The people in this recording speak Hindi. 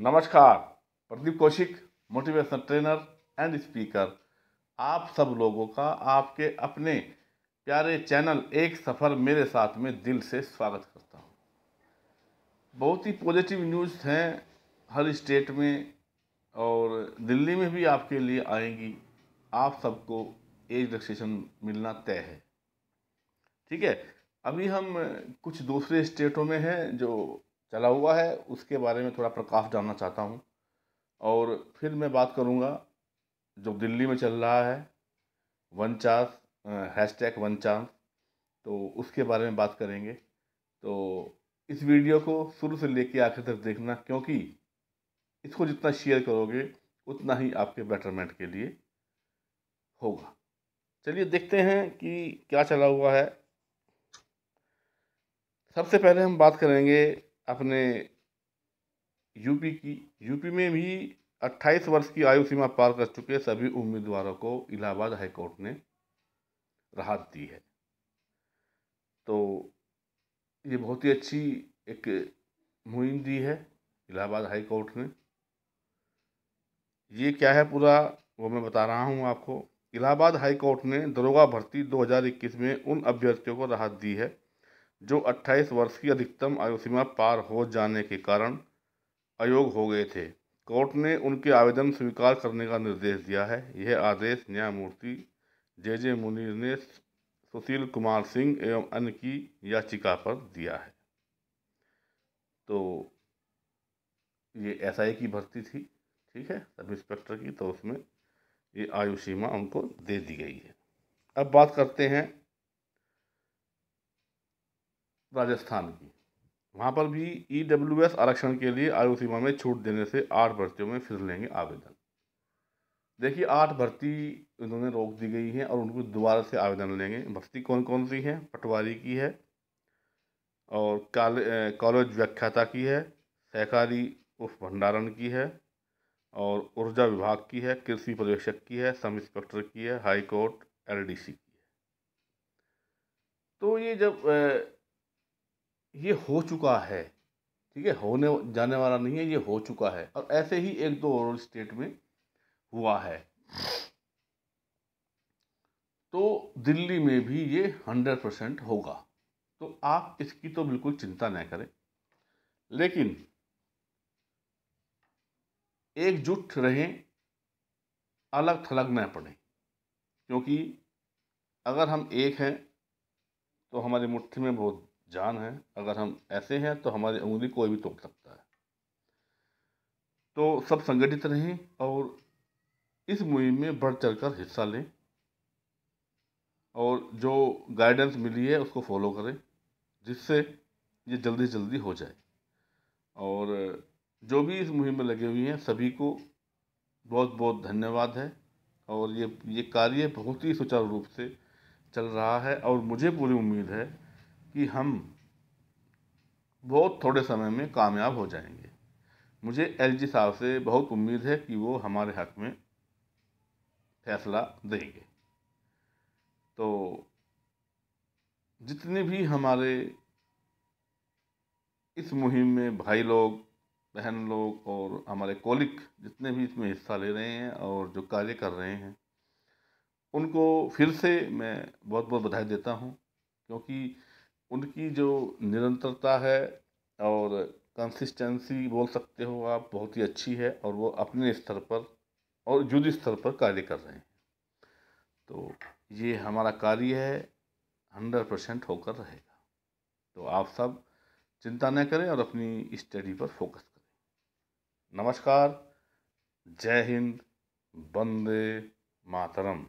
नमस्कार Pradeep Kaushik motivational trainer and speaker आप सब लोगों का आपके अपने प्यारे चैनल एक सफ़र मेरे साथ में दिल से स्वागत करता हूँ बहुत ही पॉजिटिव न्यूज़ हैं हर स्टेट में और दिल्ली में भी आपके लिए आएंगी आप सबको एज रजिस्ट्रेशन मिलना तय है ठीक है अभी हम कुछ दूसरे स्टेटों में हैं जो चला हुआ है उसके बारे में थोड़ा प्रकाश डालना चाहता हूँ और फिर मैं बात करूँगा जो दिल्ली में चल रहा है one chance hashtag one chance तो उसके बारे में बात करेंगे तो इस वीडियो को शुरू से लेके आखिर तक देखना क्योंकि इसको जितना शेयर करोगे उतना ही आपके बेटरमेंट के लिए होगा चलिए देखते हैं कि क्या चला हुआ है सबसे पहले हम बात करेंगे अपने यूपी की यूपी में भी 28 वर्ष की आयु सीमा पार कर चुके सभी उम्मीदवारों को इलाहाबाद हाईकोर्ट ने राहत दी है तो ये बहुत ही अच्छी एक मुहिम दी है इलाहाबाद हाई कोर्ट ने ये क्या है पूरा वो मैं बता रहा हूँ आपको इलाहाबाद हाई कोर्ट ने दरोगा भर्ती 2021 में उन अभ्यर्थियों को राहत दी है जो 28 वर्ष की अधिकतम आयु सीमा पार हो जाने के कारण अयोग्य हो गए थे कोर्ट ने उनके आवेदन स्वीकार करने का निर्देश दिया है यह आदेश न्यायमूर्ति जे जे मुनीर ने सुशील कुमार सिंह एवं अन्य की याचिका पर दिया है तो ये एसआई की भर्ती थी ठीक है सब इंस्पेक्टर की तो उसमें ये आयु सीमा उनको दे दी गई है अब बात करते हैं राजस्थान की वहाँ पर भी ई डब्ल्यू एस आरक्षण के लिए आयु सीमा में छूट देने से आठ भर्तियों में फिर लेंगे आवेदन देखिए आठ भर्ती इन्होंने रोक दी गई हैं और उनको दोबारा से आवेदन लेंगे भर्ती कौन कौन सी हैं पटवारी की है और कॉलेज व्याख्याता की है सहकारी उप भंडारण की है और ऊर्जा विभाग की है कृषि पर्यवेक्षक की है सब इंस्पेक्टर की है हाई कोर्ट सी की है तो ये जब ये हो चुका है ठीक है होने जाने वाला नहीं है ये हो चुका है और ऐसे ही एक दो और स्टेट में हुआ है तो दिल्ली में भी ये हंड्रेड परसेंट होगा तो आप इसकी तो बिल्कुल चिंता न करें लेकिन एकजुट रहें अलग थलग न पड़े क्योंकि अगर हम एक हैं तो हमारी मुट्ठी में बहुत जान है अगर हम ऐसे हैं तो हमारी उंगली कोई भी तोड़ सकता है तो सब संगठित रहें और इस मुहिम में बढ़ चढ़ कर हिस्सा लें और जो गाइडेंस मिली है उसको फॉलो करें जिससे ये जल्दी जल्दी हो जाए और जो भी इस मुहिम में लगे हुए हैं सभी को बहुत बहुत धन्यवाद है और ये ये कार्य बहुत ही सुचारू रूप से चल रहा है और मुझे पूरी उम्मीद है कि हम बहुत थोड़े समय में कामयाब हो जाएंगे मुझे एलजी साहब से बहुत उम्मीद है कि वो हमारे हक में फैसला देंगे तो जितने भी हमारे इस मुहिम में भाई लोग बहन लोग और हमारे कोलिक जितने भी इसमें हिस्सा ले रहे हैं और जो कार्य कर रहे हैं उनको फिर से मैं बहुत बहुत बधाई देता हूँ क्योंकि उनकी जो निरंतरता है और कंसिस्टेंसी बोल सकते हो आप बहुत ही अच्छी है और वो अपने स्तर पर और युद्ध स्तर पर कार्य कर रहे हैं तो ये हमारा कार्य है हंड्रेड परसेंट होकर रहेगा तो आप सब चिंता न करें और अपनी स्टडी पर फोकस करें नमस्कार जय हिंद बंदे मातरम